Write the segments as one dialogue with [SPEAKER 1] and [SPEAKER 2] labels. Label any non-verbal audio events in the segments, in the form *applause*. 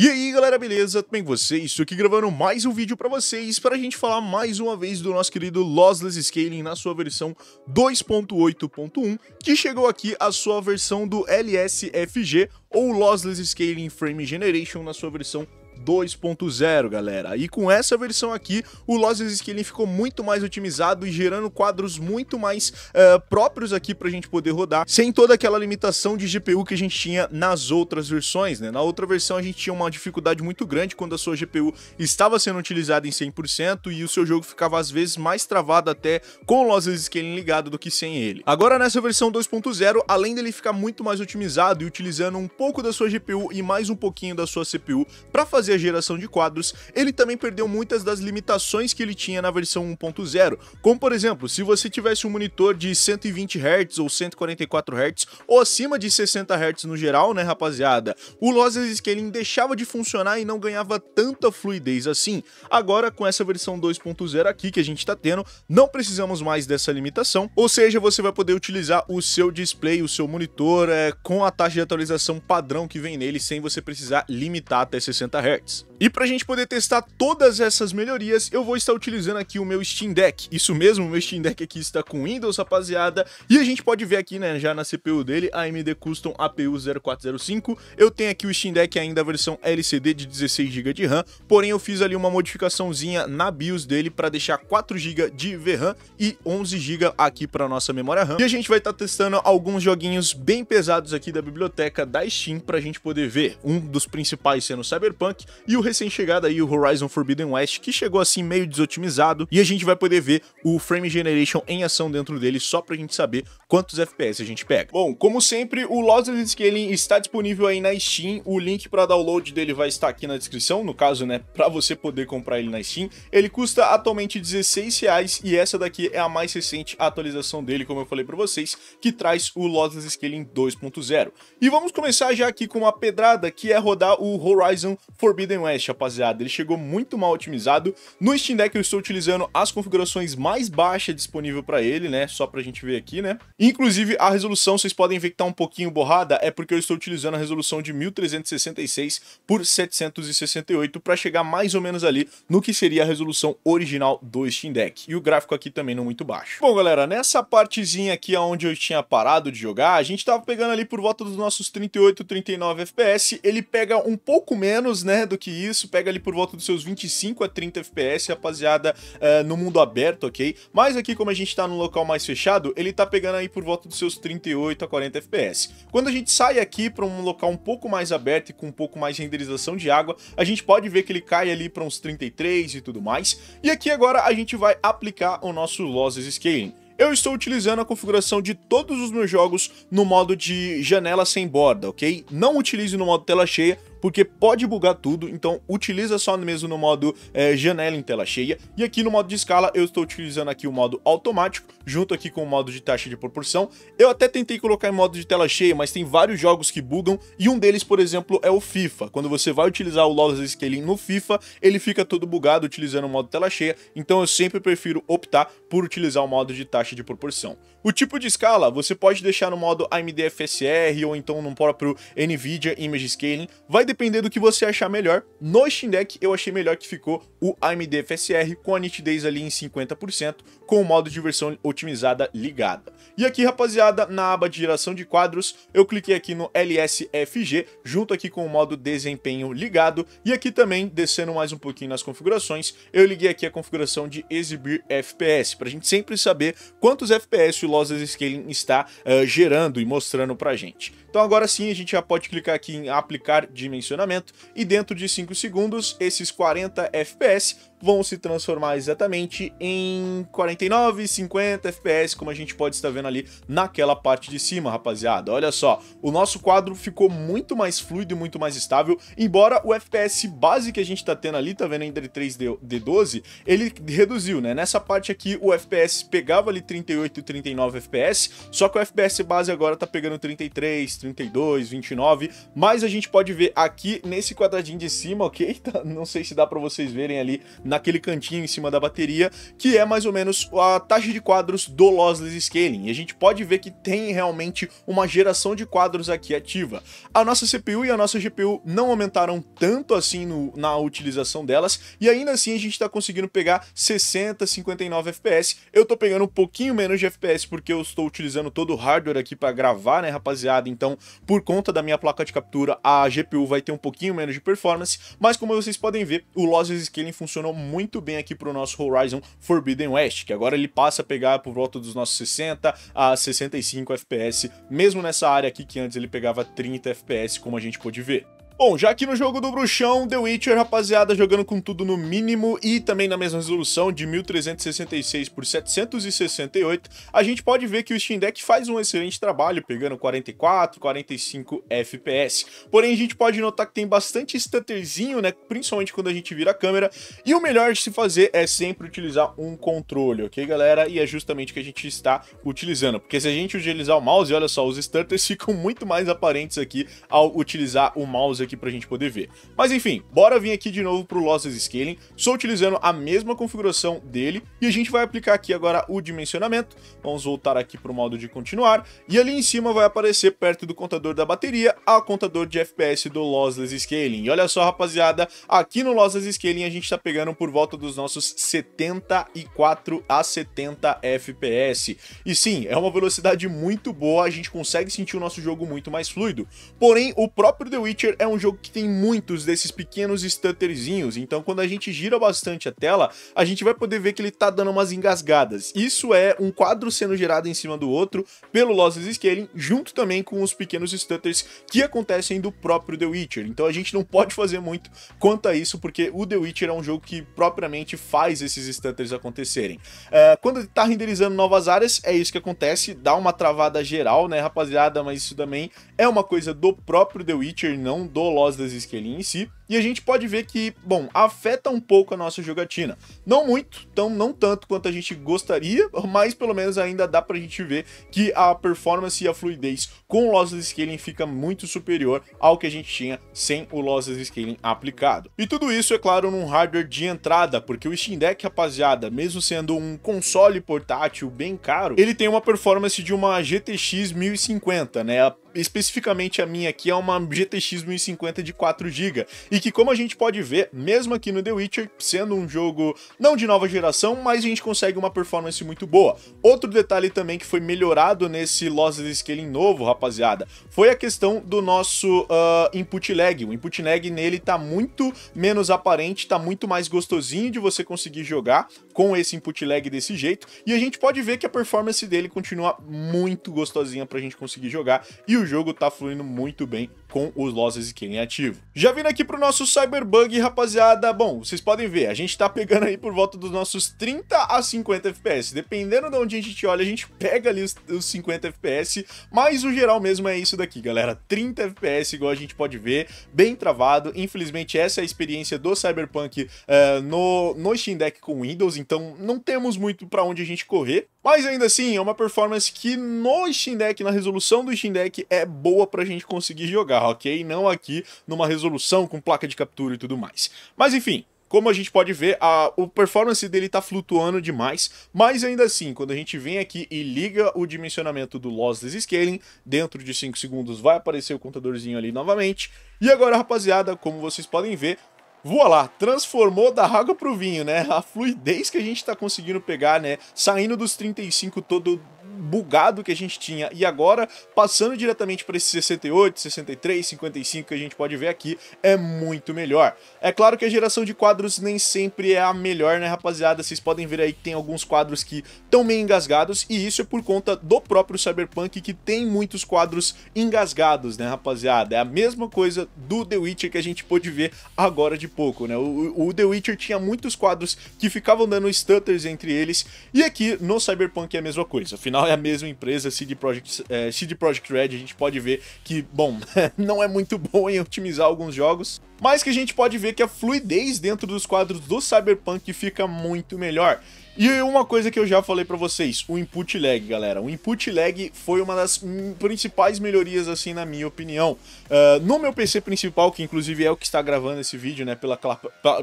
[SPEAKER 1] E aí galera, beleza? Tudo bem com vocês? Estou aqui gravando mais um vídeo para vocês para a gente falar mais uma vez do nosso querido Lossless Scaling na sua versão 2.8.1 que chegou aqui a sua versão do LSFG ou Lossless Scaling Frame Generation na sua versão 2.8.1 2.0, galera. E com essa versão aqui, o Lossless Scaling ficou muito mais otimizado e gerando quadros muito mais uh, próprios aqui pra gente poder rodar, sem toda aquela limitação de GPU que a gente tinha nas outras versões, né? Na outra versão a gente tinha uma dificuldade muito grande quando a sua GPU estava sendo utilizada em 100% e o seu jogo ficava às vezes mais travado até com o Lossless Scaling ligado do que sem ele. Agora nessa versão 2.0, além dele ficar muito mais otimizado e utilizando um pouco da sua GPU e mais um pouquinho da sua CPU para fazer fazia a geração de quadros, ele também perdeu muitas das limitações que ele tinha na versão 1.0, como por exemplo, se você tivesse um monitor de 120 Hz ou 144 Hz ou acima de 60 Hz no geral, né, rapaziada? O Lossless Scaling deixava de funcionar e não ganhava tanta fluidez assim. Agora, com essa versão 2.0 aqui que a gente tá tendo, não precisamos mais dessa limitação, ou seja, você vai poder utilizar o seu display, o seu monitor, é, com a taxa de atualização padrão que vem nele, sem você precisar limitar até 60 Hz. Hz. E para a gente poder testar todas essas melhorias, eu vou estar utilizando aqui o meu Steam Deck. Isso mesmo, o meu Steam Deck aqui está com Windows, rapaziada. E a gente pode ver aqui, né, já na CPU dele, a AMD Custom APU 0405. Eu tenho aqui o Steam Deck ainda a versão LCD de 16GB de RAM, porém eu fiz ali uma modificaçãozinha na BIOS dele para deixar 4GB de VRAM e 11GB aqui para nossa memória RAM. E a gente vai estar tá testando alguns joguinhos bem pesados aqui da biblioteca da Steam para a gente poder ver. Um dos principais sendo Cyberpunk, e o recém-chegado aí, o Horizon Forbidden West, que chegou assim meio desotimizado, e a gente vai poder ver o Frame Generation em ação dentro dele, só pra gente saber quantos FPS a gente pega. Bom, como sempre, o Lossless Scaling está disponível aí na Steam, o link para download dele vai estar aqui na descrição, no caso, né, pra você poder comprar ele na Steam. Ele custa atualmente R$16,00 e essa daqui é a mais recente atualização dele, como eu falei pra vocês, que traz o Lossless Scaling 2.0. E vamos começar já aqui com uma pedrada, que é rodar o Horizon Forbidden Forbidden West, rapaziada. Ele chegou muito mal otimizado. No Steam Deck eu estou utilizando as configurações mais baixas disponível para ele, né? Só pra gente ver aqui, né? Inclusive, a resolução, vocês podem ver que tá um pouquinho borrada, é porque eu estou utilizando a resolução de 1366 por 768 para chegar mais ou menos ali no que seria a resolução original do Steam Deck. E o gráfico aqui também não muito baixo. Bom, galera, nessa partezinha aqui onde eu tinha parado de jogar, a gente tava pegando ali por volta dos nossos 38, 39 FPS. Ele pega um pouco menos, né? do que isso, pega ali por volta dos seus 25 a 30 FPS, rapaziada, uh, no mundo aberto, ok? Mas aqui, como a gente tá num local mais fechado, ele tá pegando aí por volta dos seus 38 a 40 FPS. Quando a gente sai aqui para um local um pouco mais aberto e com um pouco mais renderização de água, a gente pode ver que ele cai ali para uns 33 e tudo mais. E aqui agora a gente vai aplicar o nosso Losses Scaling eu estou utilizando a configuração de todos os meus jogos no modo de janela sem borda, ok? Não utilize no modo tela cheia, porque pode bugar tudo, então utiliza só mesmo no modo é, janela em tela cheia. E aqui no modo de escala eu estou utilizando aqui o modo automático, junto aqui com o modo de taxa de proporção. Eu até tentei colocar em modo de tela cheia, mas tem vários jogos que bugam, e um deles, por exemplo, é o FIFA. Quando você vai utilizar o Loss Scaling no FIFA, ele fica todo bugado utilizando o modo tela cheia, então eu sempre prefiro optar por utilizar o modo de taxa de proporção. O tipo de escala você pode deixar no modo AMD FSR ou então no próprio NVIDIA Image Scaling, vai depender do que você achar melhor. No Steam Deck eu achei melhor que ficou o AMD FSR com a nitidez ali em 50%, com o modo de versão otimizada ligada. E aqui, rapaziada, na aba de geração de quadros, eu cliquei aqui no LSFG, junto aqui com o modo desempenho ligado, e aqui também, descendo mais um pouquinho nas configurações, eu liguei aqui a configuração de exibir FPS, para a gente sempre saber quantos FPS o Lossless Scaling está uh, gerando e mostrando para gente. Então agora sim, a gente já pode clicar aqui em aplicar dimensão dimensionamento, e dentro de 5 segundos, esses 40 FPS vão se transformar exatamente em 49, 50 FPS, como a gente pode estar vendo ali naquela parte de cima, rapaziada. Olha só, o nosso quadro ficou muito mais fluido e muito mais estável, embora o FPS base que a gente está tendo ali, tá vendo entre 3D d 12, ele reduziu, né? Nessa parte aqui, o FPS pegava ali 38 e 39 FPS, só que o FPS base agora tá pegando 33, 32, 29, mas a gente pode ver aqui nesse quadradinho de cima, ok? *laughs* Não sei se dá para vocês verem ali naquele cantinho em cima da bateria, que é mais ou menos a taxa de quadros do lossless scaling. E a gente pode ver que tem realmente uma geração de quadros aqui ativa. A nossa CPU e a nossa GPU não aumentaram tanto assim no, na utilização delas, e ainda assim a gente está conseguindo pegar 60, 59 FPS. Eu estou pegando um pouquinho menos de FPS porque eu estou utilizando todo o hardware aqui para gravar, né, rapaziada? Então, por conta da minha placa de captura, a GPU vai ter um pouquinho menos de performance, mas como vocês podem ver, o lossless scaling funcionou muito bem aqui para o nosso Horizon Forbidden West, que agora ele passa a pegar por volta dos nossos 60 a 65 FPS, mesmo nessa área aqui que antes ele pegava 30 FPS, como a gente pôde ver. Bom, já que no jogo do bruxão, The Witcher, rapaziada, jogando com tudo no mínimo e também na mesma resolução de 1366 por 768, a gente pode ver que o Steam Deck faz um excelente trabalho, pegando 44, 45 FPS. Porém, a gente pode notar que tem bastante stutterzinho, né, principalmente quando a gente vira a câmera, e o melhor de se fazer é sempre utilizar um controle, ok, galera? E é justamente o que a gente está utilizando, porque se a gente utilizar o mouse, olha só, os stutters *laughs* ficam muito mais aparentes aqui ao utilizar o mouse aqui aqui pra gente poder ver. Mas enfim, bora vir aqui de novo pro Losses Scaling, estou utilizando a mesma configuração dele, e a gente vai aplicar aqui agora o dimensionamento, vamos voltar aqui pro modo de continuar, e ali em cima vai aparecer perto do contador da bateria, a contador de FPS do Lossless Scaling. E olha só, rapaziada, aqui no Lossless Scaling a gente tá pegando por volta dos nossos 74 a 70 FPS. E sim, é uma velocidade muito boa, a gente consegue sentir o nosso jogo muito mais fluido. Porém, o próprio The Witcher é um um jogo que tem muitos desses pequenos stutterzinhos, então quando a gente gira bastante a tela, a gente vai poder ver que ele tá dando umas engasgadas. Isso é um quadro sendo gerado em cima do outro pelo Lossless Scaling, junto também com os pequenos stutters que acontecem do próprio The Witcher. Então a gente não pode fazer muito quanto a isso, porque o The Witcher é um jogo que propriamente faz esses stutters acontecerem. Uh, quando ele tá renderizando novas áreas, é isso que acontece, dá uma travada geral, né, rapaziada? Mas isso também é uma coisa do próprio The Witcher, não do dolorosa das esquelinhas em si, e a gente pode ver que, bom, afeta um pouco a nossa jogatina. Não muito, então não tanto quanto a gente gostaria, mas pelo menos ainda dá pra gente ver que a performance e a fluidez com o Lossless Scaling fica muito superior ao que a gente tinha sem o Lossless Scaling aplicado. E tudo isso, é claro, num hardware de entrada, porque o Steam Deck, rapaziada, mesmo sendo um console portátil bem caro, ele tem uma performance de uma GTX 1050, né? especificamente a minha aqui é uma GTX 1050 de 4GB, e que como a gente pode ver, mesmo aqui no The Witcher, sendo um jogo não de nova geração, mas a gente consegue uma performance muito boa. Outro detalhe também que foi melhorado nesse Lossless Scaling novo, rapaziada, foi a questão do nosso uh, input lag. O input lag nele tá muito menos aparente, tá muito mais gostosinho de você conseguir jogar com esse input lag desse jeito, e a gente pode ver que a performance dele continua muito gostosinha pra gente conseguir jogar, e o jogo tá fluindo muito bem com os losses que ele é ativo. Já vindo aqui pro nosso Cyberbug, rapaziada, bom, vocês podem ver, a gente tá pegando aí por volta dos nossos 30 a 50 FPS. Dependendo de onde a gente olha, a gente pega ali os, os 50 FPS, mas o geral mesmo é isso daqui, galera. 30 FPS, igual a gente pode ver, bem travado. Infelizmente, essa é a experiência do Cyberpunk uh, no, no Steam Deck com Windows, então não temos muito para onde a gente correr. Mas ainda assim, é uma performance que no Steam Deck, na resolução do Steam Deck, é boa pra gente conseguir jogar ok? Não aqui numa resolução com placa de captura e tudo mais. Mas enfim, como a gente pode ver, a, o performance dele está flutuando demais, mas ainda assim, quando a gente vem aqui e liga o dimensionamento do Lossless Scaling, dentro de 5 segundos vai aparecer o contadorzinho ali novamente. E agora, rapaziada, como vocês podem ver, Voa lá, transformou da água pro vinho, né? A fluidez que a gente tá conseguindo pegar, né? Saindo dos 35 todo bugado que a gente tinha. E agora, passando diretamente para esse 68, 63, 55 que a gente pode ver aqui, é muito melhor. É claro que a geração de quadros nem sempre é a melhor, né, rapaziada? Vocês podem ver aí que tem alguns quadros que estão meio engasgados, e isso é por conta do próprio Cyberpunk, que tem muitos quadros engasgados, né, rapaziada? É a mesma coisa do The Witcher que a gente pôde ver agora de pouco, né? O, o The Witcher tinha muitos quadros que ficavam dando stutters entre eles, e aqui no Cyberpunk é a mesma coisa. Afinal, é a mesma empresa, CD Projekt, é, CD Projekt Red, a gente pode ver que, bom, *laughs* não é muito bom em otimizar alguns jogos, mas que a gente pode ver que a fluidez dentro dos quadros do Cyberpunk fica muito melhor. E uma coisa que eu já falei para vocês, o input lag, galera. O input lag foi uma das principais melhorias, assim, na minha opinião. Uh, no meu PC principal, que inclusive é o que está gravando esse vídeo, né, pela,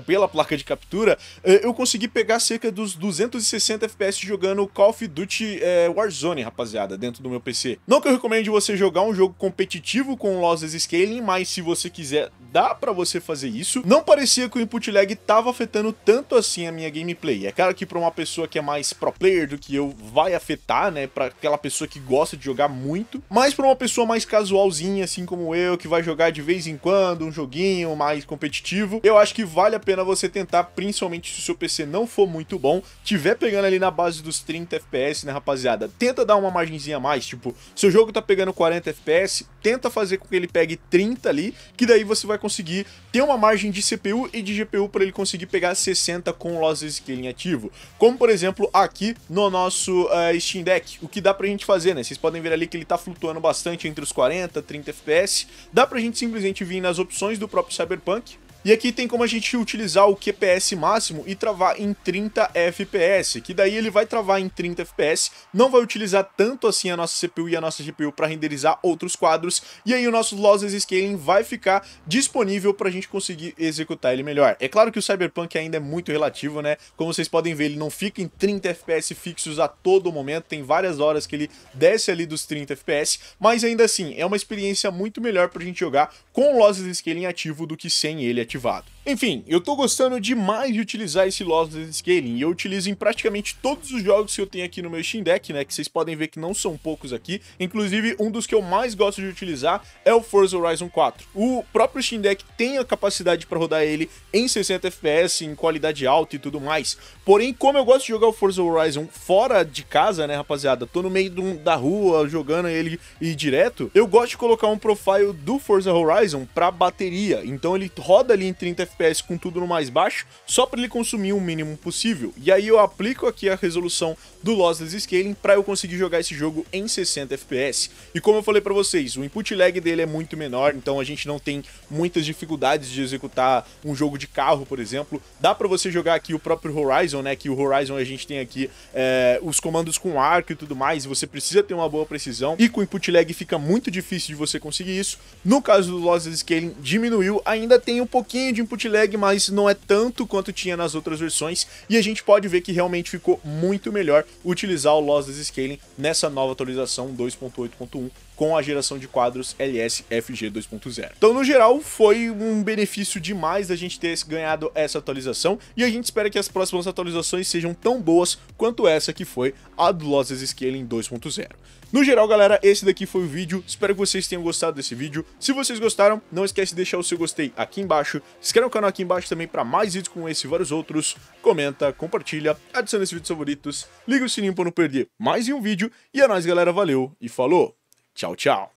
[SPEAKER 1] pela placa de captura, uh, eu consegui pegar cerca dos 260 FPS jogando Call of Duty uh, Warzone, rapaziada, dentro do meu PC. Não que eu recomende você jogar um jogo competitivo com losses scaling, mas se você quiser, dá para você fazer isso. Não parecia que o input lag tava afetando tanto assim a minha gameplay. É claro que para uma pessoa pessoa que é mais pro player do que eu vai afetar, né? Pra aquela pessoa que gosta de jogar muito, mas pra uma pessoa mais casualzinha, assim como eu, que vai jogar de vez em quando um joguinho mais competitivo, eu acho que vale a pena você tentar, principalmente se o seu PC não for muito bom, tiver pegando ali na base dos 30 FPS, né, rapaziada? Tenta dar uma margenzinha a mais, tipo, seu jogo tá pegando 40 FPS, tenta fazer com que ele pegue 30 ali, que daí você vai conseguir ter uma margem de CPU e de GPU para ele conseguir pegar 60 com o Loss Scaling ativo. Como como por exemplo aqui no nosso uh, Steam Deck, o que dá pra gente fazer, né? Vocês podem ver ali que ele tá flutuando bastante entre os 40 e 30 FPS, dá pra gente simplesmente vir nas opções do próprio Cyberpunk, e aqui tem como a gente utilizar o QPS máximo e travar em 30 FPS, que daí ele vai travar em 30 FPS, não vai utilizar tanto assim a nossa CPU e a nossa GPU para renderizar outros quadros, e aí o nosso Losses scaling vai ficar disponível para a gente conseguir executar ele melhor. É claro que o Cyberpunk ainda é muito relativo, né? Como vocês podem ver, ele não fica em 30 FPS fixos a todo momento, tem várias horas que ele desce ali dos 30 FPS, mas ainda assim, é uma experiência muito melhor para a gente jogar com o Losses scaling ativo do que sem ele ativo ativado. Enfim, eu tô gostando demais de utilizar esse Lossless Scaling e eu utilizo em praticamente todos os jogos que eu tenho aqui no meu Steam Deck, né, que vocês podem ver que não são poucos aqui, inclusive um dos que eu mais gosto de utilizar é o Forza Horizon 4. O próprio Steam Deck tem a capacidade para rodar ele em 60 FPS, em qualidade alta e tudo mais, porém como eu gosto de jogar o Forza Horizon fora de casa, né, rapaziada, tô no meio do, da rua jogando ele e direto, eu gosto de colocar um profile do Forza Horizon pra bateria, então ele roda ali em 30 FPS, FPS com tudo no mais baixo, só para ele consumir o mínimo possível. E aí eu aplico aqui a resolução do Lossless Scaling para eu conseguir jogar esse jogo em 60 FPS. E como eu falei para vocês, o input lag dele é muito menor, então a gente não tem muitas dificuldades de executar um jogo de carro, por exemplo. Dá para você jogar aqui o próprio Horizon, né, que o Horizon a gente tem aqui é, os comandos com arco e tudo mais, você precisa ter uma boa precisão, e com input lag fica muito difícil de você conseguir isso. No caso do Lossless Scaling, diminuiu, ainda tem um pouquinho de input bastante lag, mas não é tanto quanto tinha nas outras versões, e a gente pode ver que realmente ficou muito melhor utilizar o Lossless Scaling nessa nova atualização 2.8.1 com a geração de quadros LSFG 2.0. Então, no geral, foi um benefício demais da gente ter ganhado essa atualização e a gente espera que as próximas atualizações sejam tão boas quanto essa que foi a do Losses Scaling 2.0. No geral, galera, esse daqui foi o vídeo. Espero que vocês tenham gostado desse vídeo. Se vocês gostaram, não esquece de deixar o seu gostei aqui embaixo. Se inscreve no canal aqui embaixo também para mais vídeos como esse e vários outros. Comenta, compartilha, adiciona esse vídeo favoritos, liga o sininho para não perder mais um vídeo. E é nóis, galera. Valeu e falou! Tchau, tchau.